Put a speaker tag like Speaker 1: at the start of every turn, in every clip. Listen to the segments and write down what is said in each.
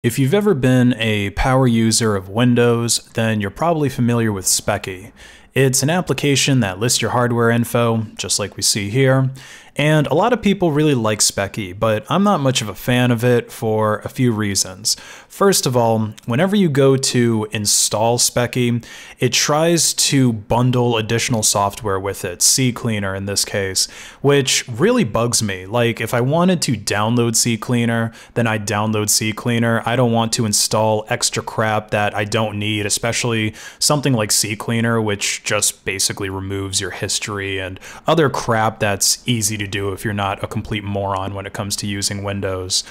Speaker 1: If you've ever been a power user of Windows, then you're probably familiar with Speccy. It's an application that lists your hardware info, just like we see here, and a lot of people really like Specky, but I'm not much of a fan of it for a few reasons. First of all, whenever you go to install Specky, it tries to bundle additional software with it, CCleaner in this case, which really bugs me. Like if I wanted to download CCleaner, then I download CCleaner. I don't want to install extra crap that I don't need, especially something like CCleaner, which just basically removes your history and other crap that's easy to do if you're not a complete moron when it comes to using Windows.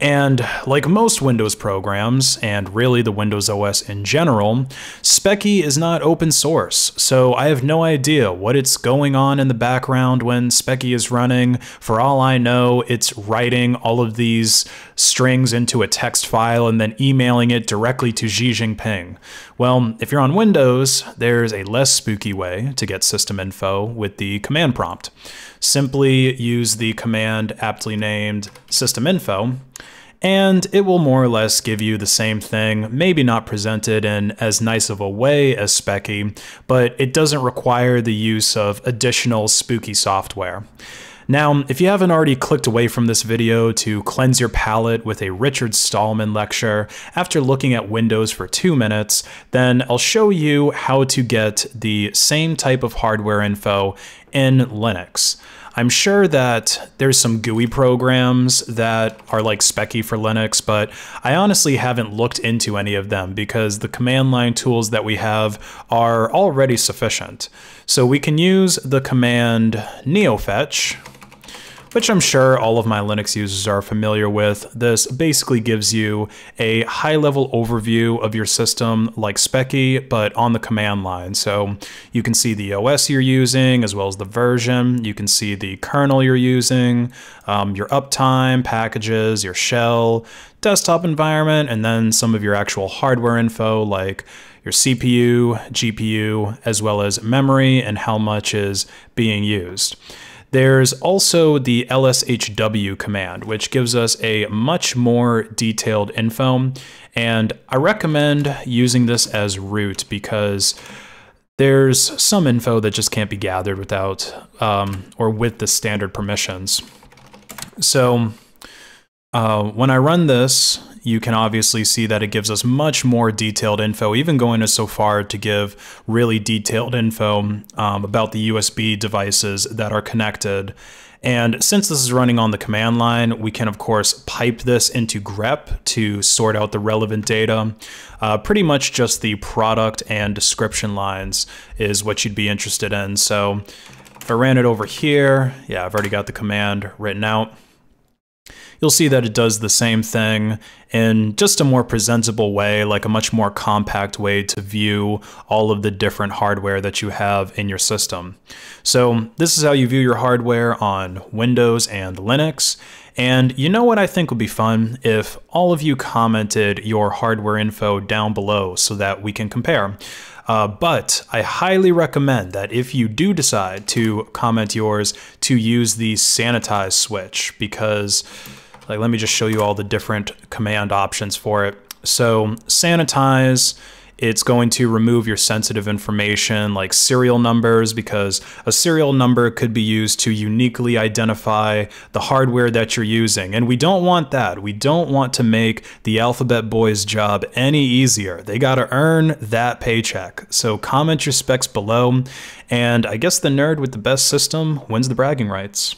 Speaker 1: And like most Windows programs, and really the Windows OS in general, Speccy is not open source, so I have no idea what it's going on in the background when Speccy is running. For all I know, it's writing all of these strings into a text file and then emailing it directly to Xi Jinping. Well, if you're on Windows, there's a less spooky way to get system info with the command prompt. Simply use the command aptly named system info and it will more or less give you the same thing, maybe not presented in as nice of a way as Specky, but it doesn't require the use of additional spooky software. Now, if you haven't already clicked away from this video to cleanse your palette with a Richard Stallman lecture after looking at Windows for two minutes, then I'll show you how to get the same type of hardware info in Linux. I'm sure that there's some GUI programs that are like Specky for Linux, but I honestly haven't looked into any of them because the command line tools that we have are already sufficient. So we can use the command neofetch, which I'm sure all of my Linux users are familiar with. This basically gives you a high level overview of your system like Speccy, but on the command line. So you can see the OS you're using, as well as the version. You can see the kernel you're using, um, your uptime, packages, your shell, desktop environment, and then some of your actual hardware info like your CPU, GPU, as well as memory and how much is being used. There's also the lshw command, which gives us a much more detailed info. And I recommend using this as root because there's some info that just can't be gathered without um, or with the standard permissions. So uh, when I run this, you can obviously see that it gives us much more detailed info, even going so far to give really detailed info um, about the USB devices that are connected. And since this is running on the command line, we can of course pipe this into grep to sort out the relevant data. Uh, pretty much just the product and description lines is what you'd be interested in. So if I ran it over here, yeah, I've already got the command written out you'll see that it does the same thing in just a more presentable way, like a much more compact way to view all of the different hardware that you have in your system. So this is how you view your hardware on Windows and Linux. And you know what I think would be fun? If all of you commented your hardware info down below so that we can compare. Uh, but I highly recommend that if you do decide to comment yours, to use the sanitize switch because like, let me just show you all the different command options for it. So sanitize, it's going to remove your sensitive information like serial numbers because a serial number could be used to uniquely identify the hardware that you're using. And we don't want that. We don't want to make the Alphabet Boys job any easier. They got to earn that paycheck. So comment your specs below. And I guess the nerd with the best system wins the bragging rights.